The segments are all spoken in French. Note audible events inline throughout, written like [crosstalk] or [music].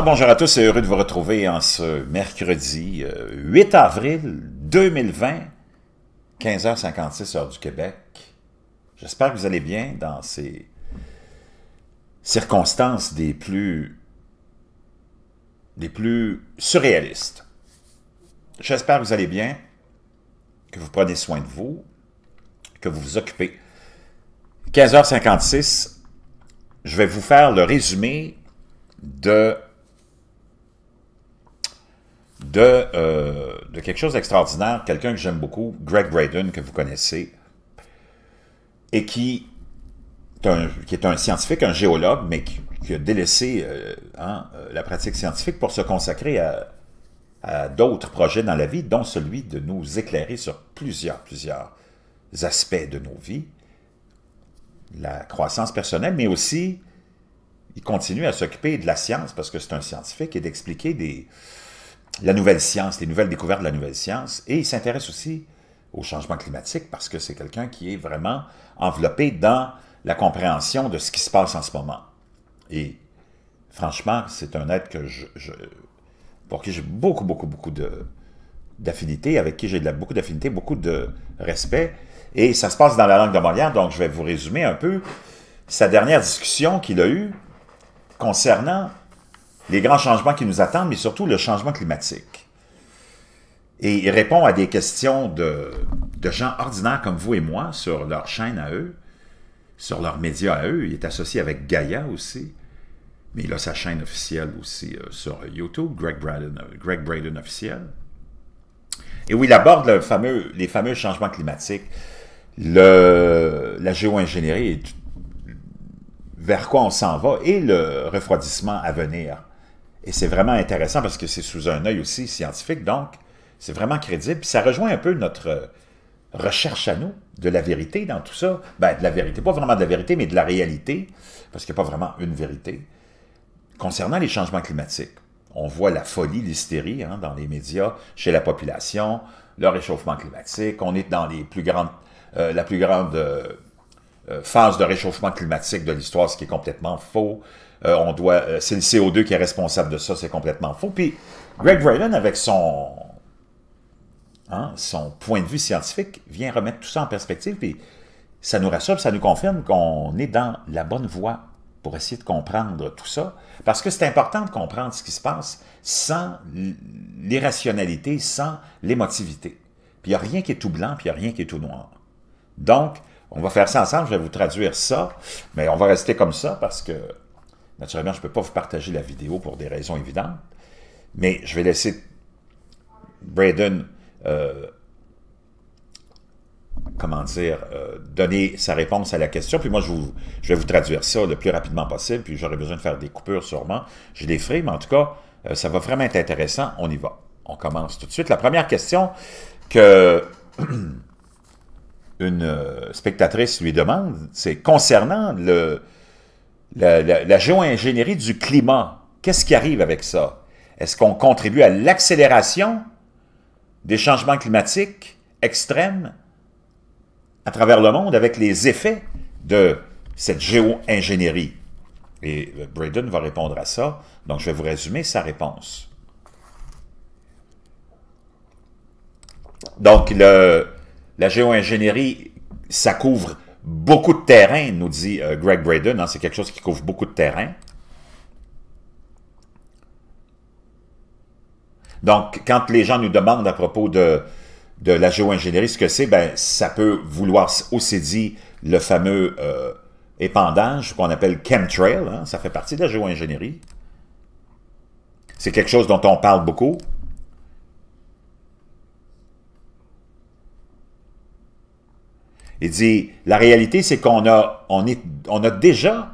bonjour à tous, et heureux de vous retrouver en ce mercredi 8 euh, avril 2020, 15h56 heure du Québec. J'espère que vous allez bien dans ces circonstances des plus des plus surréalistes. J'espère que vous allez bien, que vous prenez soin de vous, que vous vous occupez. 15h56, je vais vous faire le résumé de euh, de, quelque chose d'extraordinaire, quelqu'un que j'aime beaucoup, Greg Braden, que vous connaissez, et qui est un, scientifique, un géologue, mais qui, a délaissé euh, hein, euh, la pratique scientifique pour se consacrer à, à d'autres projets dans la vie, dont celui de nous éclairer sur plusieurs, plusieurs aspects de nos vies, la croissance personnelle, mais aussi, il continue à s'occuper de la science, parce que c'est un scientifique, et d'expliquer des, la nouvelle science, les nouvelles découvertes de la nouvelle science, et il s'intéresse aussi au changement climatique parce que c'est quelqu'un qui est vraiment enveloppé dans la compréhension de ce qui se passe en ce moment. Et franchement, c'est un être que je, pour qui j'ai beaucoup, beaucoup, beaucoup de d'affinité, avec qui j'ai beaucoup d'affinité, beaucoup de respect. Et ça se passe dans la langue de Molière, donc je vais vous résumer un peu sa dernière discussion qu'il a eue concernant les grands changements qui nous attendent, mais surtout le changement climatique. Et il répond à des questions de, gens ordinaires comme vous et moi sur leur chaîne à eux, sur leurs médias à eux. Il est associé avec Gaïa aussi. Mais il a sa chaîne officielle aussi euh, sur YouTube, Greg Braden, euh, Greg Braden officiel. Et où il aborde le fameux, les fameux changements climatiques, le, la géo-ingénierie, vers quoi on s'en va et le refroidissement à venir. Et c'est vraiment intéressant parce que c'est sous un œil aussi scientifique, donc c'est vraiment crédible. Puis ça rejoint un peu notre recherche à nous de la vérité dans tout ça. Ben, de la vérité, pas vraiment de la vérité, mais de la réalité, parce qu'il n'y a pas vraiment une vérité. Concernant les changements climatiques, on voit la folie, l'hystérie hein, dans les médias, chez la population, le réchauffement climatique, on est dans les plus grandes, euh, la plus grande euh, euh, phase de réchauffement climatique de l'histoire, ce qui est complètement faux. Euh, on doit, euh, c'est le CO2 qui est responsable de ça, c'est complètement faux. Puis Greg Braden, avec son, hein, son point de vue scientifique, vient remettre tout ça en perspective, puis ça nous rassure, ça nous confirme qu'on est dans la bonne voie pour essayer de comprendre tout ça, parce que c'est important de comprendre ce qui se passe sans l'irrationalité, sans l'émotivité. Puis il n'y a rien qui est tout blanc, puis il n'y a rien qui est tout noir. Donc, on va faire ça ensemble, je vais vous traduire ça, mais on va rester comme ça parce que Naturellement, je ne peux pas vous partager la vidéo pour des raisons évidentes, mais je vais laisser Braden, euh, comment euh, donner sa réponse à la question, puis moi, je, vais vous traduire ça le plus rapidement possible, puis j'aurai besoin de faire des coupures sûrement. Je les ferai, mais en tout cas, euh, ça va vraiment être intéressant. On y va. On commence tout de suite. La première question que [clears throat] une spectatrice lui demande, c'est concernant le la, géo-ingénierie du climat, qu'est-ce qui arrive avec ça? Est-ce qu'on contribue à l'accélération des changements climatiques extrêmes à travers le monde avec les effets de cette géo-ingénierie? Et euh, Braden va répondre à ça, donc je vais vous résumer sa réponse. Donc, la géo-ingénierie, ça couvre beaucoup de terrain, nous dit euh, Greg Braden. Hein, c'est quelque chose qui couvre beaucoup de terrain. Donc, quand les gens nous demandent à propos de, de la géo-ingénierie, ce que c'est, ben, ça peut vouloir aussi dire le fameux euh, épandage qu'on appelle chemtrail. Hein. ça fait partie de la géo-ingénierie. C'est quelque chose dont on parle beaucoup. Il dit, la réalité, c'est qu'on a, on a déjà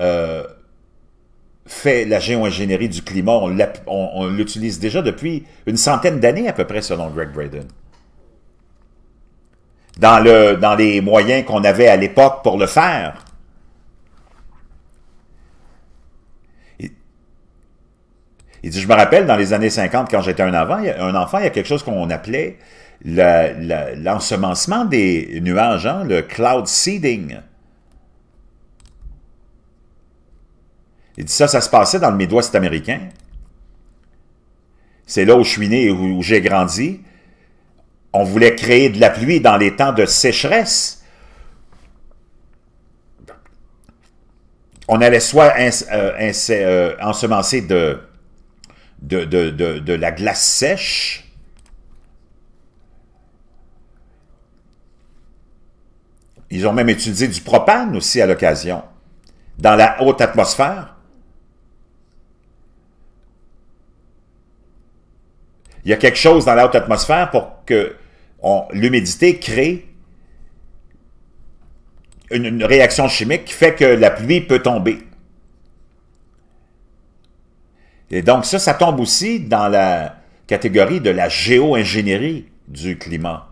euh, fait la géo-ingénierie du climat. On, l'utilise déjà depuis une centaine d'années à peu près, selon Greg Braden. Dans, le, dans les moyens qu'on avait à l'époque pour le faire. Il, dit, je me rappelle, dans les années 50, quand j'étais un, un enfant, il y a quelque chose qu'on appelait l'ensemencement des nuages, hein, le cloud seeding. Il ça, ça se passait dans le Midwest américain. C'est là où je suis né où, j'ai grandi. On voulait créer de la pluie dans les temps de sécheresse. On allait soit euh, euh, ensemencer de, de la glace sèche, Ils ont même étudié du propane aussi à l'occasion, dans la haute atmosphère. Il y a quelque chose dans la haute atmosphère pour que l'humidité crée une, une, réaction chimique qui fait que la pluie peut tomber. Et donc ça, ça tombe aussi dans la catégorie de la géo-ingénierie du climat.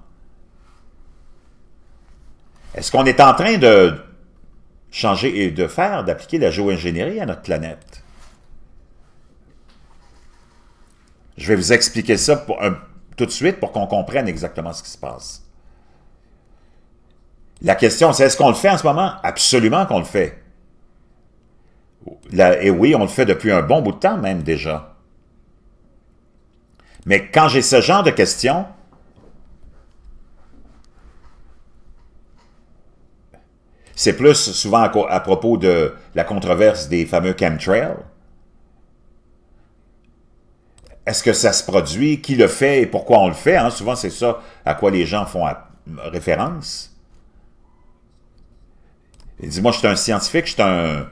Est-ce qu'on est en train de changer et de faire, d'appliquer la géo-ingénierie à notre planète? Je vais vous expliquer ça tout de suite pour qu'on comprenne exactement ce qui se passe. La question, c'est est-ce qu'on le fait en ce moment? Absolument qu'on le fait. et oui, on le fait depuis un bon bout de temps même déjà. Mais quand j'ai ce genre de questions, C'est plus souvent à, propos de la controverse des fameux chemtrails. Est-ce que ça se produit? Qui le fait et pourquoi on le fait? Hein? Souvent, c'est ça à quoi les gens font référence. dis moi, je suis un scientifique, je suis un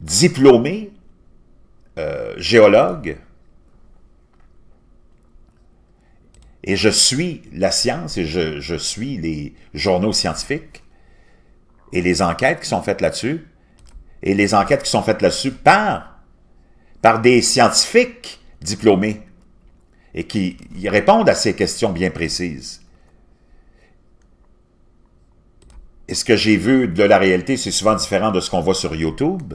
diplômé, euh, géologue, et je suis la science et je suis les journaux scientifiques et les enquêtes qui sont faites là-dessus, et les enquêtes qui sont faites là-dessus par, des scientifiques diplômés et qui répondent à ces questions bien précises. Et ce que j'ai vu de la réalité, c'est souvent différent de ce qu'on voit sur YouTube,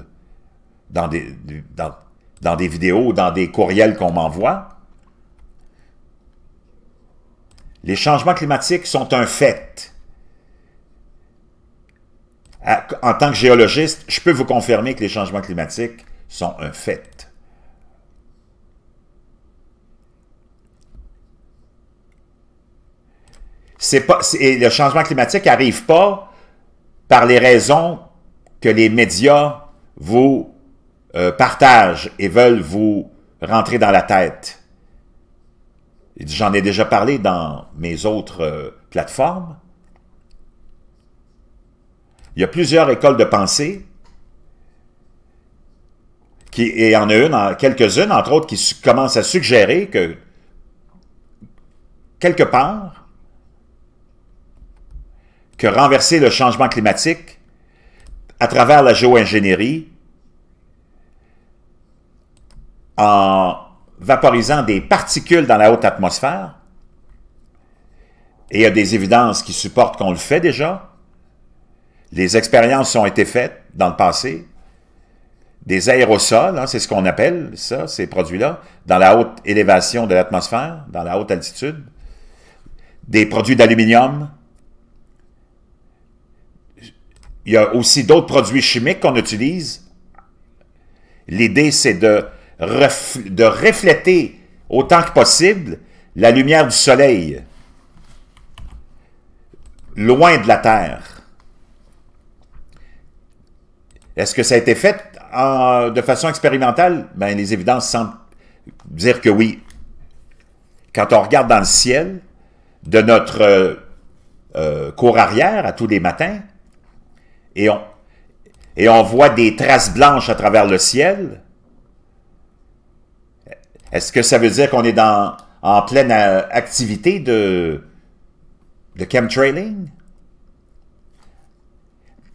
dans des, dans, dans des vidéos, dans des courriels qu'on m'envoie. Les changements climatiques sont un fait en tant que géologiste, je peux vous confirmer que les changements climatiques sont un fait. Pas, le changement climatique n'arrive pas par les raisons que les médias vous euh, partagent et veulent vous rentrer dans la tête. J'en ai déjà parlé dans mes autres euh, plateformes il y a plusieurs écoles de pensée, qui, et il y en a quelques-unes, entre autres, qui commencent à suggérer que, quelque part, que renverser le changement climatique à travers la géo-ingénierie, en vaporisant des particules dans la haute atmosphère, et il y a des évidences qui supportent qu'on le fait déjà, les expériences ont été faites dans le passé. Des aérosols, hein, c'est ce qu'on appelle ça, ces produits-là, dans la haute élévation de l'atmosphère, dans la haute altitude. Des produits d'aluminium. Il y a aussi d'autres produits chimiques qu'on utilise. L'idée, c'est de refléter autant que possible la lumière du soleil loin de la Terre. Est-ce que ça a été fait de façon expérimentale? Ben, les évidences semblent dire que oui. Quand on regarde dans le ciel, de notre euh, euh, cour arrière à tous les matins, et on, et on voit des traces blanches à travers le ciel, est-ce que ça veut dire qu'on est dans, en pleine euh, activité de, de chemtrailing?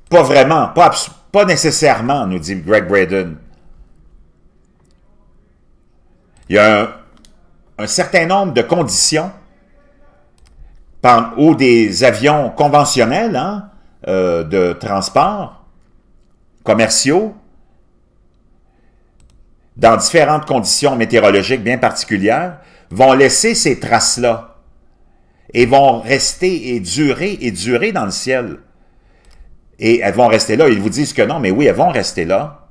Pas vraiment, pas absolument nécessairement, nous dit Greg Braden. Il y a un, certain nombre de conditions ou des avions conventionnels hein, euh, de transport commerciaux dans différentes conditions météorologiques bien particulières, vont laisser ces traces-là et vont rester et durer et durer dans le ciel et elles vont rester là. Ils vous disent que non, mais oui, elles vont rester là.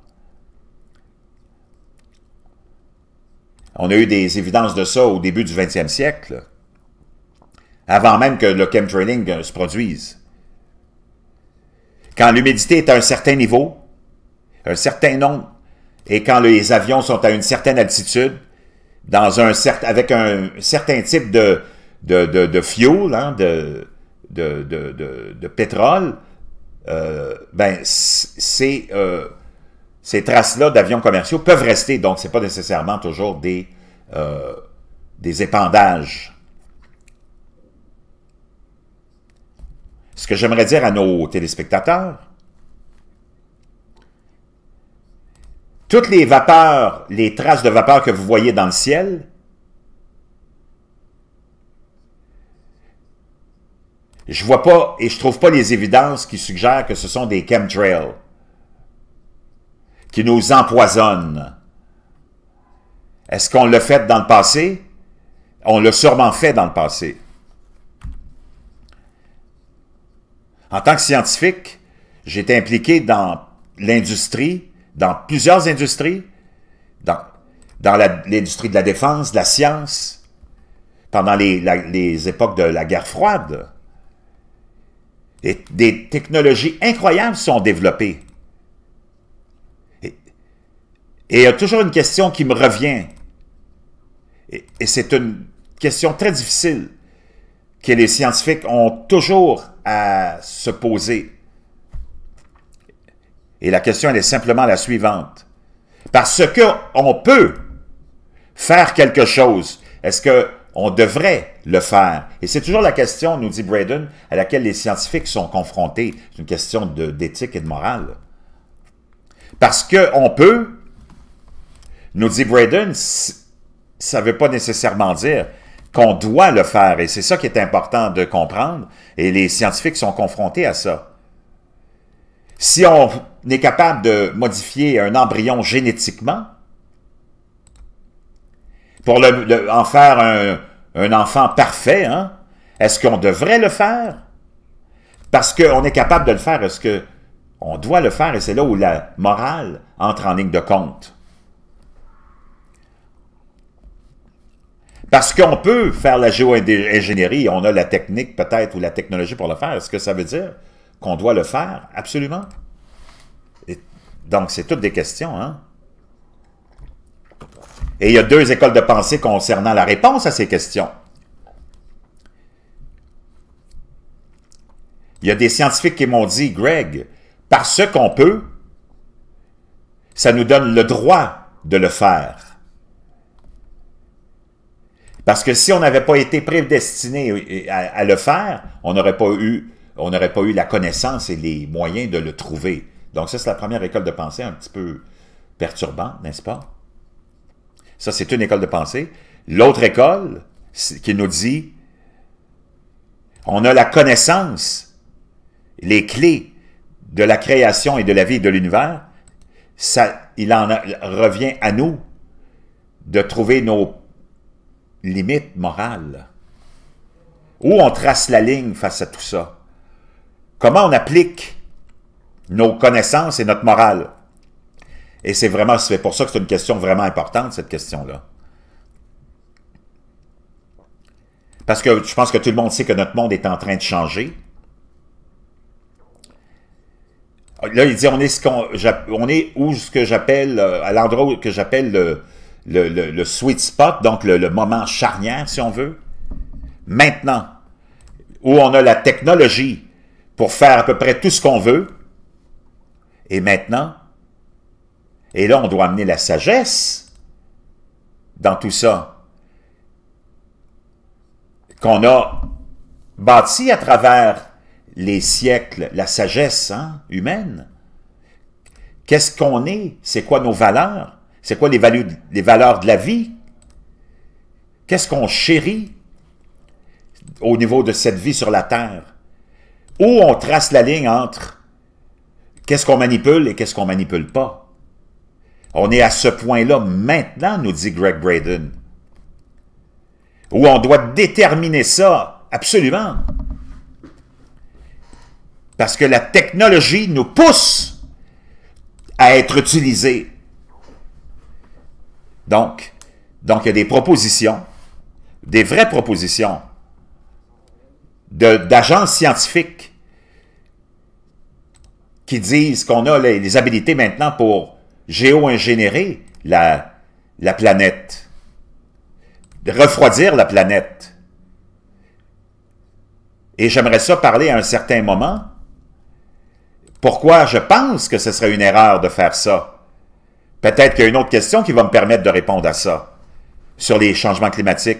On a eu des évidences de ça au début du 20e siècle, avant même que le chemtrailing euh, se produise. Quand l'humidité est à un certain niveau, un certain nombre, et quand les avions sont à une certaine altitude, dans un avec un certain type de, de, de, fuel, hein, de, de, pétrole, euh, ben, ces, euh, ces traces-là d'avions commerciaux peuvent rester, donc ce n'est pas nécessairement toujours des, euh, des épandages. Ce que j'aimerais dire à nos téléspectateurs, toutes les vapeurs, les traces de vapeur que vous voyez dans le ciel, Je ne vois pas et je ne trouve pas les évidences qui suggèrent que ce sont des chemtrails qui nous empoisonnent. Est-ce qu'on l'a fait dans le passé? On l'a sûrement fait dans le passé. En tant que scientifique, j'ai été impliqué dans l'industrie, dans plusieurs industries, dans, dans l'industrie de la défense, de la science, pendant les, les époques de la guerre froide. Des, technologies incroyables sont développées. Et il y a toujours une question qui me revient. Et, et c'est une question très difficile que les scientifiques ont toujours à se poser. Et la question, elle est simplement la suivante. Parce qu'on peut faire quelque chose, est-ce que on devrait le faire. Et c'est toujours la question, nous dit Braden, à laquelle les scientifiques sont confrontés. C'est une question d'éthique et de morale. Parce qu'on peut, nous dit Braden, ça ne veut pas nécessairement dire qu'on doit le faire. Et c'est ça qui est important de comprendre. Et les scientifiques sont confrontés à ça. Si on est capable de modifier un embryon génétiquement, pour le, en faire un, enfant parfait, hein? Est-ce qu'on devrait le faire? Parce qu'on est capable de le faire, est-ce que on doit le faire? Et c'est là où la morale entre en ligne de compte. Parce qu'on peut faire la géo-ingénierie, on a la technique peut-être ou la technologie pour le faire. Est-ce que ça veut dire qu'on doit le faire? Absolument. donc, c'est toutes des questions, hein? Et il y a deux écoles de pensée concernant la réponse à ces questions. Il y a des scientifiques qui m'ont dit, Greg, parce qu'on peut, ça nous donne le droit de le faire. Parce que si on n'avait pas été prédestiné à, le faire, on n'aurait pas, eu, on pas eu la connaissance et les moyens de le trouver. Donc ça, c'est la première école de pensée un petit peu perturbante, n'est-ce pas? Ça, c'est une école de pensée. L'autre école qui nous dit, on a la connaissance, les clés de la création et de la vie de l'univers, ça, il en revient à nous de trouver nos limites morales. Où on trace la ligne face à tout ça? Comment on applique nos connaissances et notre morale? Et c'est vraiment, c'est pour ça que c'est une question vraiment importante, cette question-là. Parce que je pense que tout le monde sait que notre monde est en train de changer. Là, il dit, on est, ce qu'on, on est où ce que j'appelle, euh, à l'endroit que j'appelle le, sweet spot, donc le moment charnière, si on veut. Maintenant, où on a la technologie pour faire à peu près tout ce qu'on veut. Et maintenant, et là, on doit amener la sagesse dans tout ça qu'on a bâti à travers les siècles, la sagesse hein, humaine. Qu'est-ce qu'on est? C'est quoi nos valeurs? C'est quoi les, valeurs, les valeurs de la vie? Qu'est-ce qu'on chérit au niveau de cette vie sur la Terre? Où on trace la ligne entre qu'est-ce qu'on manipule et qu'est-ce qu'on manipule pas? On est à ce point-là maintenant, nous dit Greg Braden. Où on doit déterminer ça, absolument. Parce que la technologie nous pousse à être utilisée. Donc, donc, il y a des propositions, des vraies propositions d'agences scientifiques qui disent qu'on a les, les habilités maintenant pour géo ingénérer la, la planète, de refroidir la planète. Et j'aimerais ça parler à un certain moment. Pourquoi je pense que ce serait une erreur de faire ça? Peut-être qu'il y a une autre question qui va me permettre de répondre à ça, sur les changements climatiques.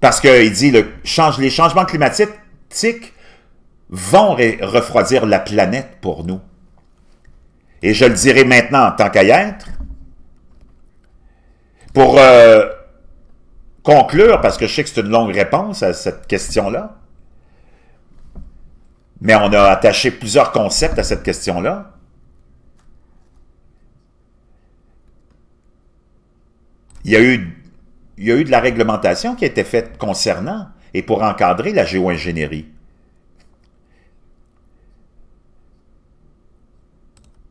Parce qu'il dit, le, change, les changements climatiques vont refroidir la planète pour nous et je le dirai maintenant en tant qu'à être, pour euh, conclure, parce que je sais que c'est une longue réponse à cette question-là, mais on a attaché plusieurs concepts à cette question-là. Il y, a eu, il y a eu de la réglementation qui a été faite concernant et pour encadrer la géo-ingénierie.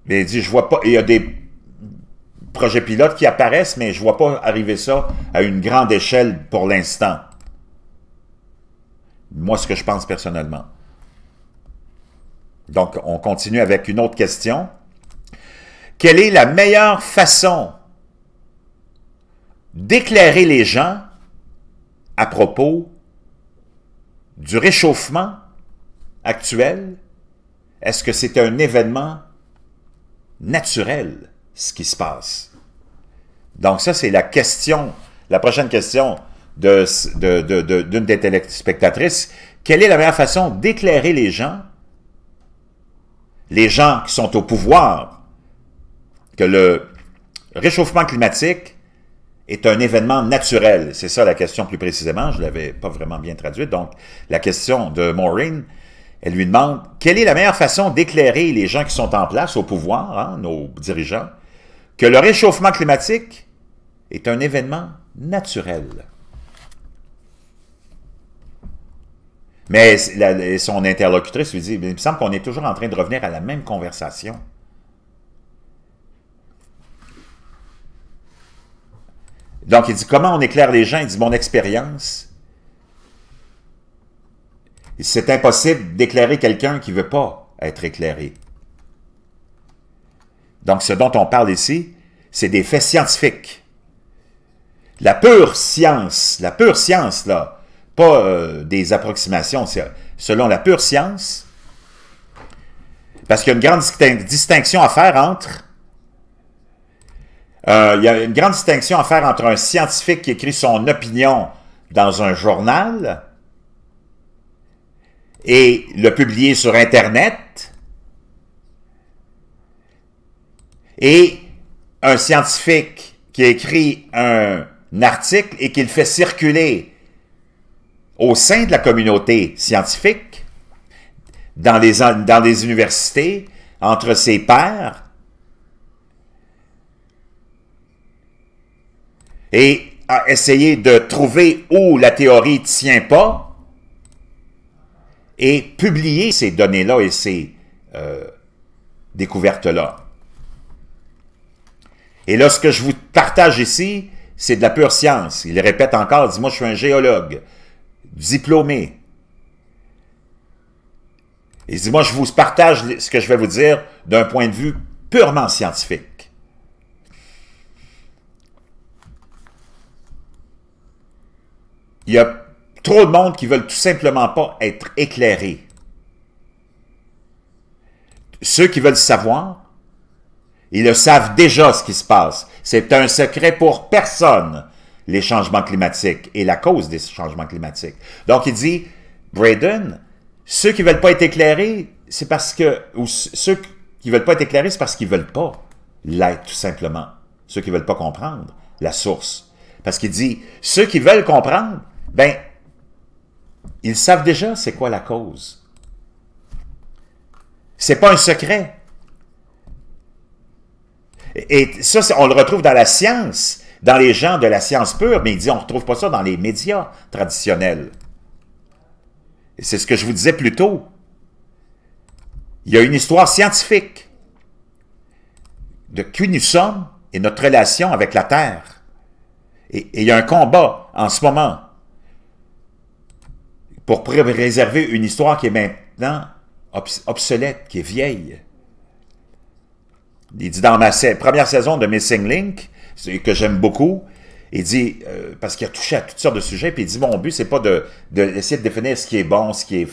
il dit, je vois pas, il y a des projets pilotes qui apparaissent, mais je vois pas arriver ça à une grande échelle pour l'instant. Moi, ce que je pense personnellement. Donc, on continue avec une autre question. Quelle est la meilleure façon d'éclairer les gens à propos du réchauffement actuel? Est-ce que c'est un événement naturel ce qui se passe. Donc ça, c'est la question, la prochaine question d'une de, de, des téléspectatrices. Quelle est la meilleure façon d'éclairer les gens, les gens qui sont au pouvoir, que le réchauffement climatique est un événement naturel? C'est ça la question plus précisément, je ne l'avais pas vraiment bien traduite. Donc, la question de Maureen, elle lui demande quelle est la meilleure façon d'éclairer les gens qui sont en place au pouvoir, hein, nos dirigeants, que le réchauffement climatique est un événement naturel. Mais son interlocutrice lui dit, il me semble qu'on est toujours en train de revenir à la même conversation. Donc, il dit, comment on éclaire les gens? Il dit, mon expérience, c'est impossible d'éclairer quelqu'un qui ne veut pas être éclairé. Donc, ce dont on parle ici, c'est des faits scientifiques. La pure science, la pure science, là, pas euh, des approximations, selon la pure science, parce qu'il grande distinction à faire entre... Euh, il y a une grande distinction à faire entre un scientifique qui écrit son opinion dans un journal et le publier sur Internet. Et un scientifique qui écrit un article et qui le fait circuler au sein de la communauté scientifique, dans les, universités, entre ses pairs. Et a essayé de trouver où la théorie ne tient pas, et publier ces données-là et ces euh, découvertes-là. Et là, ce que je vous partage ici, c'est de la pure science. Il répète encore, dis-moi, je suis un géologue, diplômé. Et dis-moi, je vous partage ce que je vais vous dire d'un point de vue purement scientifique. Il a trop de monde qui veulent tout simplement pas être éclairés. Ceux qui veulent savoir, ils le savent déjà ce qui se passe. C'est un secret pour personne, les changements climatiques et la cause des changements climatiques. Donc, il dit, Braden, ceux qui veulent pas être éclairés, c'est parce que, ou ceux qui veulent pas être éclairés, c'est parce qu'ils veulent pas l'être, tout simplement. Ceux qui veulent pas comprendre la source. Parce qu'il dit, ceux qui veulent comprendre, ben, ils savent déjà c'est quoi la cause. C'est pas un secret. Et ça, on le retrouve dans la science, dans les gens de la science pure, mais ils dit on ne retrouve pas ça dans les médias traditionnels. C'est ce que je vous disais plus tôt. Il y a une histoire scientifique de qui nous sommes et notre relation avec la Terre. et il y a un combat en ce moment pour préserver une histoire qui est maintenant obsolète, qui est vieille. Il dit dans ma première saison de Missing Link, que j'aime beaucoup, il dit, euh, parce qu'il a touché à toutes sortes de sujets, puis il dit, mon but, c'est pas de, de, de définir ce qui est bon, ce qui est,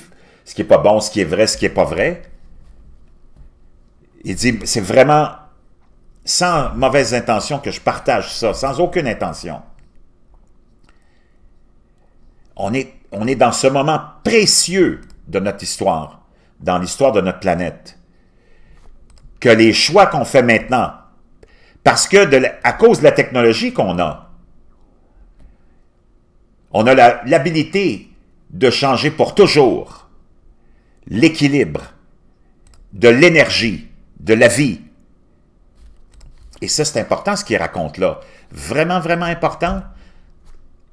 ce qui est pas bon, ce qui est vrai, ce qui est pas vrai. Il dit, c'est vraiment sans mauvaise intention que je partage ça, sans aucune intention. On est on est dans ce moment précieux de notre histoire, dans l'histoire de notre planète, que les choix qu'on fait maintenant, parce que à cause de la technologie qu'on a, on a l'habilité de changer pour toujours l'équilibre de l'énergie, de la vie. Et ça, c'est important ce qu'il raconte là. Vraiment, vraiment important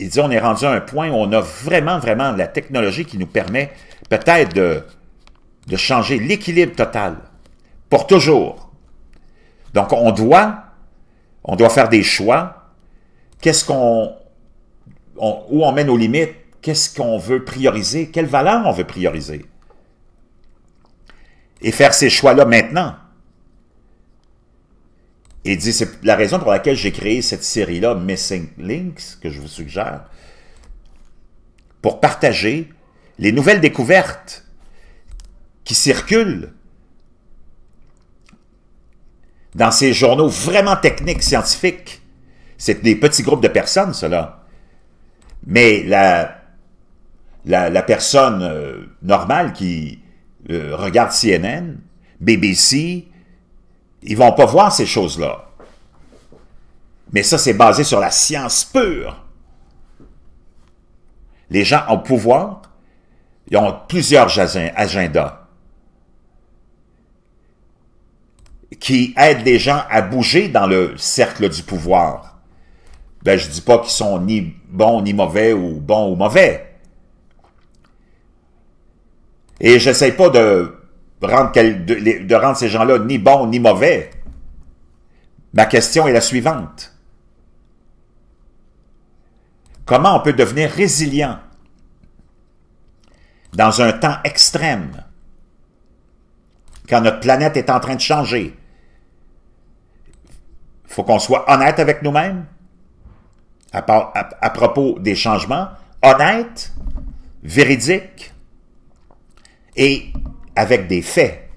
il dit, on est rendu à un point où on a vraiment, vraiment la technologie qui nous permet peut-être de, changer l'équilibre total pour toujours. Donc, on doit, on doit faire des choix. Qu'est-ce qu'on, où on met nos limites? Qu'est-ce qu'on veut prioriser? Quelle valeur on veut prioriser? Et faire ces choix-là maintenant. Il dit, c'est la raison pour laquelle j'ai créé cette série-là, Missing Links, que je vous suggère, pour partager les nouvelles découvertes qui circulent dans ces journaux vraiment techniques, scientifiques. C'est des petits groupes de personnes, cela. Mais la, la, personne euh, normale qui euh, regarde CNN, BBC, ils vont pas voir ces choses-là. Mais ça, c'est basé sur la science pure. Les gens ont pouvoir, ils ont plusieurs agendas qui aident les gens à bouger dans le cercle du pouvoir. Ben, je dis pas qu'ils sont ni bons ni mauvais ou bons ou mauvais. Et j'essaie pas de de, rendre ces gens-là ni bons ni mauvais. Ma question est la suivante. Comment on peut devenir résilient dans un temps extrême, quand notre planète est en train de changer? Il faut qu'on soit honnête avec nous-mêmes, à, propos des changements, honnête, véridique, et avec des faits.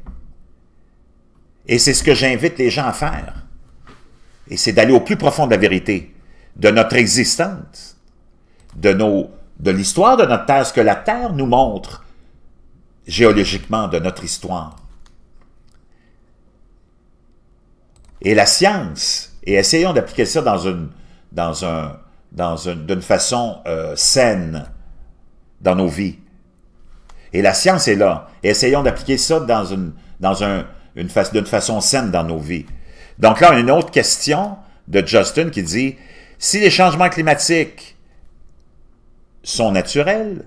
Et c'est ce que j'invite les gens à faire. Et c'est d'aller au plus profond de la vérité, de notre existence, de, nos, de l'histoire de notre Terre, ce que la Terre nous montre géologiquement de notre histoire. Et la science, et essayons d'appliquer ça dans une, dans un, d'une façon euh, saine dans nos vies. Et la science est là. Essayons d'appliquer ça dans une, dans une d'une façon saine dans nos vies. Donc là, une autre question de Justin qui dit, si les changements climatiques sont naturels,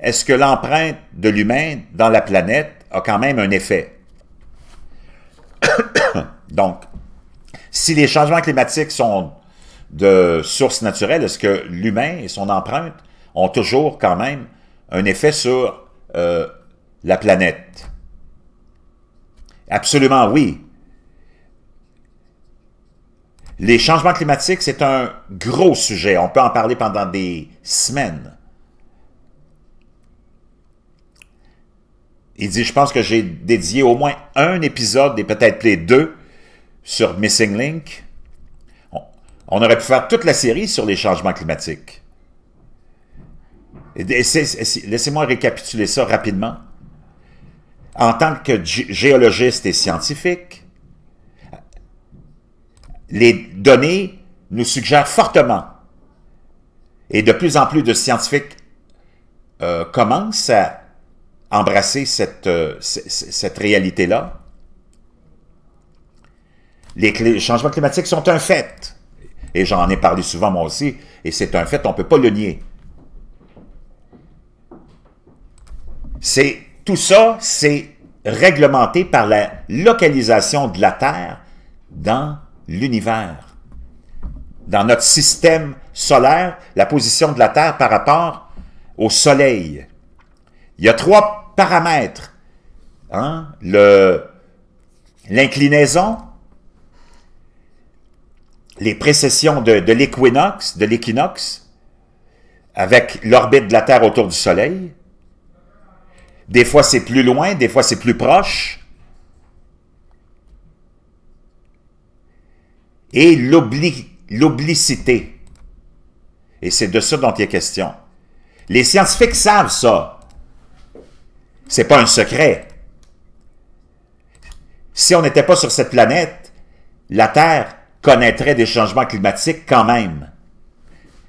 est-ce que l'empreinte de l'humain dans la planète a quand même un effet? [coughs] Donc, si les changements climatiques sont de source naturelle, est-ce que l'humain et son empreinte ont toujours quand même un effet sur euh, la planète. Absolument oui. Les changements climatiques, c'est un gros sujet. On peut en parler pendant des semaines. Il dit, je pense que j'ai dédié au moins un épisode, et peut-être les deux, sur Missing Link. On aurait pu faire toute la série sur les changements climatiques. Laissez-moi récapituler ça rapidement. En tant que géologiste et scientifique, les données nous suggèrent fortement, et de plus en plus de scientifiques euh, commencent à embrasser cette, euh, cette réalité-là, les, changements climatiques sont un fait. Et j'en ai parlé souvent moi aussi, et c'est un fait, on ne peut pas le nier. C'est Tout ça, c'est réglementé par la localisation de la Terre dans l'univers. Dans notre système solaire, la position de la Terre par rapport au Soleil. Il y a trois paramètres. Hein? L'inclinaison, les précessions de l'équinoxe, de l'équinoxe, avec l'orbite de la Terre autour du Soleil, des fois, c'est plus loin, des fois, c'est plus proche. Et l'oblicité. Et c'est de ça dont il est question. Les scientifiques savent ça. C'est pas un secret. Si on n'était pas sur cette planète, la Terre connaîtrait des changements climatiques quand même.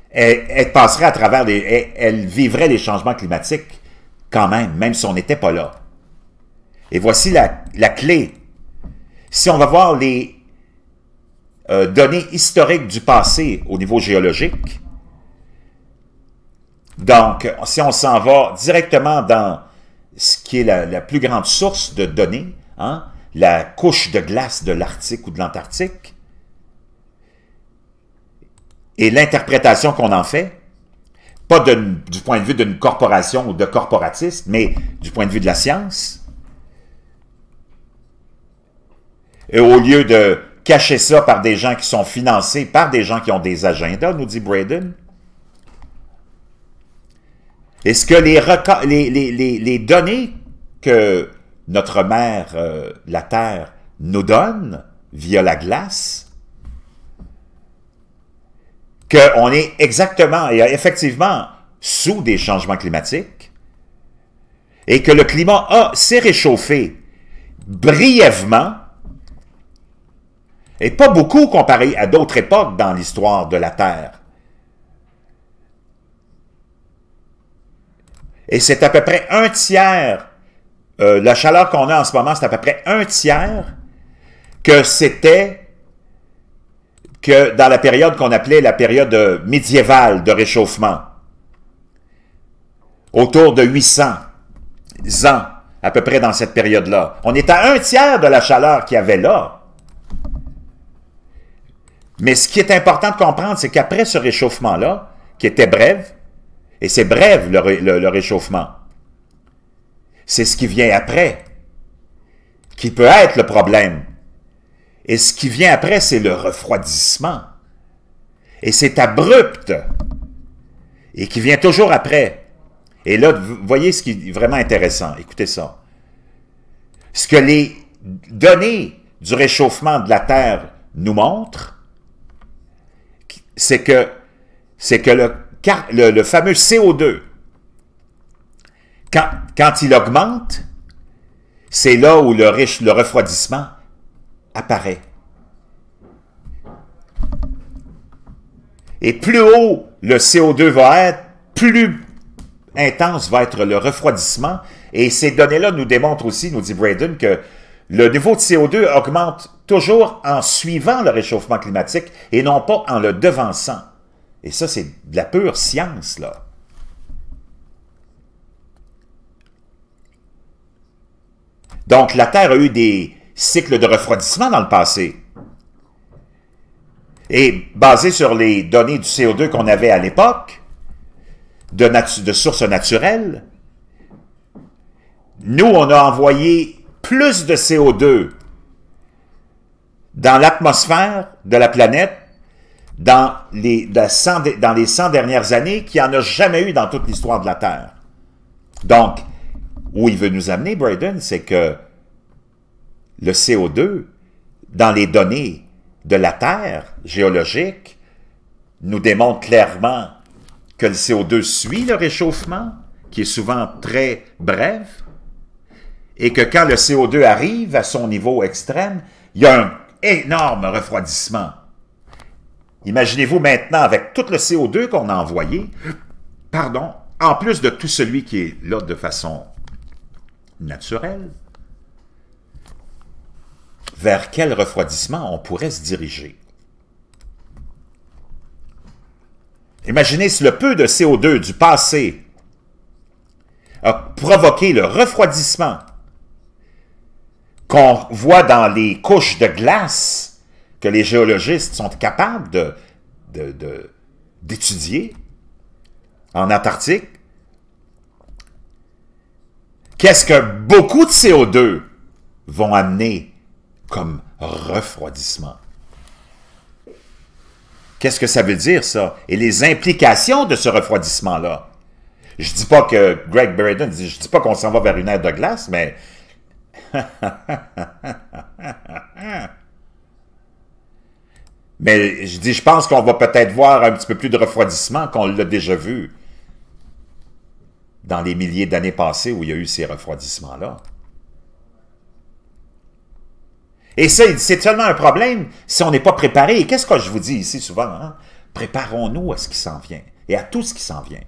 Elle, elle passerait à travers les. Elle, elle vivrait les changements climatiques quand même, même si on n'était pas là. Et voici la, clé. Si on va voir les euh, données historiques du passé au niveau géologique, donc si on s'en va directement dans ce qui est la, plus grande source de données, hein, la couche de glace de l'Arctique ou de l'Antarctique, et l'interprétation qu'on en fait, pas du point de vue d'une corporation ou de corporatiste, mais du point de vue de la science. Et au lieu de cacher ça par des gens qui sont financés par des gens qui ont des agendas, nous dit Braden, est-ce que les, les, données que notre mère, euh, la Terre, nous donne via la glace qu'on est exactement et effectivement sous des changements climatiques et que le climat A s'est réchauffé brièvement et pas beaucoup comparé à d'autres époques dans l'histoire de la Terre. Et c'est à peu près un tiers, euh, la chaleur qu'on a en ce moment, c'est à peu près un tiers que c'était que dans la période qu'on appelait la période médiévale de réchauffement, autour de 800 ans, à peu près dans cette période-là. On est à un tiers de la chaleur qu'il y avait là. Mais ce qui est important de comprendre, c'est qu'après ce réchauffement-là, qui était brève, et c'est brève le, le réchauffement, c'est ce qui vient après qui peut être le problème et ce qui vient après, c'est le refroidissement. Et c'est abrupt. Et qui vient toujours après. Et là, vous voyez ce qui est vraiment intéressant. Écoutez ça. Ce que les données du réchauffement de la Terre nous montrent, c'est que, c'est que le, fameux CO2, quand, quand il augmente, c'est là où le, riche, le refroidissement apparaît. Et plus haut le CO2 va être, plus intense va être le refroidissement. Et ces données-là nous démontrent aussi, nous dit Braden, que le niveau de CO2 augmente toujours en suivant le réchauffement climatique et non pas en le devançant. Et ça, c'est de la pure science, là. Donc, la Terre a eu des Cycle de refroidissement dans le passé. Et basé sur les données du CO2 qu'on avait à l'époque, de, sources naturelles, nous, on a envoyé plus de CO2 dans l'atmosphère de la planète dans les, 100, dans les 100 dernières années qu'il n'y en a jamais eu dans toute l'histoire de la Terre. Donc, où il veut nous amener, Braden, c'est que le CO2 dans les données de la Terre géologique nous démontre clairement que le CO2 suit le réchauffement, qui est souvent très bref, et que quand le CO2 arrive à son niveau extrême, il y a un énorme refroidissement. Imaginez-vous maintenant, avec tout le CO2 qu'on a envoyé, pardon, en plus de tout celui qui est là de façon naturelle, vers quel refroidissement on pourrait se diriger. Imaginez si le peu de CO2 du passé a provoqué le refroidissement qu'on voit dans les couches de glace que les géologistes sont capables d'étudier en Antarctique. Qu'est-ce que beaucoup de CO2 vont amener comme refroidissement. Qu'est-ce que ça veut dire, ça? Et les implications de ce refroidissement-là? Je dis pas que Greg Braden dit, je dis pas qu'on s'en va vers une aire de glace, mais... [laughs] mais je dis, je pense qu'on va peut-être voir un petit peu plus de refroidissement qu'on l'a déjà vu dans les milliers d'années passées où il y a eu ces refroidissements-là. Et ça, c'est seulement un problème si on n'est pas préparé. Et qu'est-ce que je vous dis ici souvent? Hein? Préparons-nous à ce qui s'en vient et à tout ce qui s'en vient.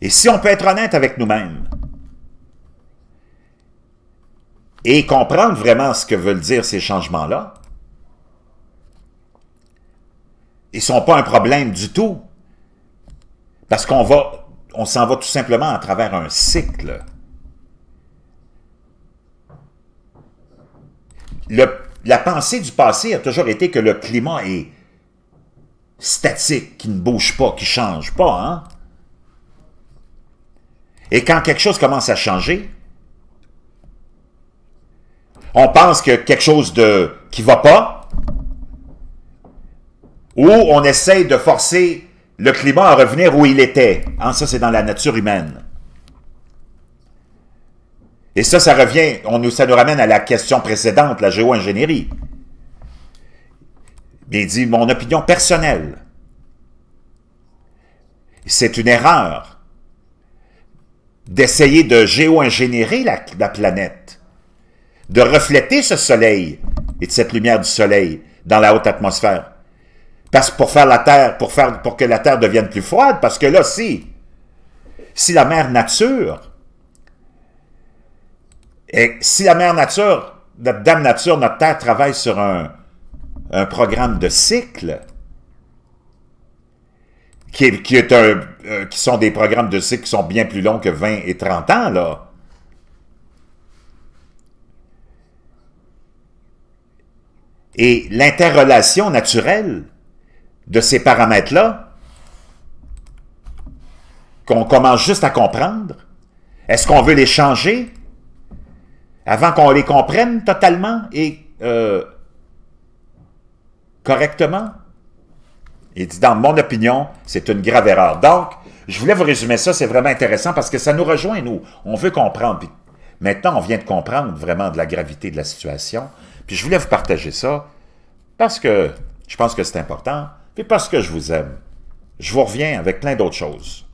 Et si on peut être honnête avec nous-mêmes et comprendre vraiment ce que veulent dire ces changements-là, ils ne sont pas un problème du tout. Parce qu'on va, on s'en va tout simplement à travers un cycle. la pensée du passé a toujours été que le climat est statique, qui ne bouge pas, qui ne change pas. Hein? Et quand quelque chose commence à changer, on pense que quelque chose de qui va pas, ou on essaie de forcer le climat à revenir où il était. Hein, ça, c'est dans la nature humaine. Et ça, ça revient, on, ça nous ramène à la question précédente, la géo-ingénierie. Mais il dit, mon opinion personnelle, c'est une erreur d'essayer de géo-ingénierer la, planète, de refléter ce soleil et cette lumière du soleil dans la haute atmosphère. Parce pour faire la Terre, pour, faire, pour que la Terre devienne plus froide, parce que là, si, si la mer nature et si la mère nature, notre dame nature, notre terre travaille sur un, programme de cycle, qui, euh, qui sont des programmes de cycle qui sont bien plus longs que 20 et 30 ans, là. Et l'interrelation naturelle de ces paramètres-là, qu'on commence juste à comprendre, est-ce qu'on veut les changer avant qu'on les comprenne totalement et euh, correctement? Et dit, dans mon opinion, c'est une grave erreur. Donc, je voulais vous résumer ça, c'est vraiment intéressant parce que ça nous rejoint, nous. On veut comprendre. maintenant, on vient de comprendre vraiment de la gravité de la situation. Puis je voulais vous partager ça parce que je pense que c'est important, puis parce que je vous aime. Je vous reviens avec plein d'autres choses.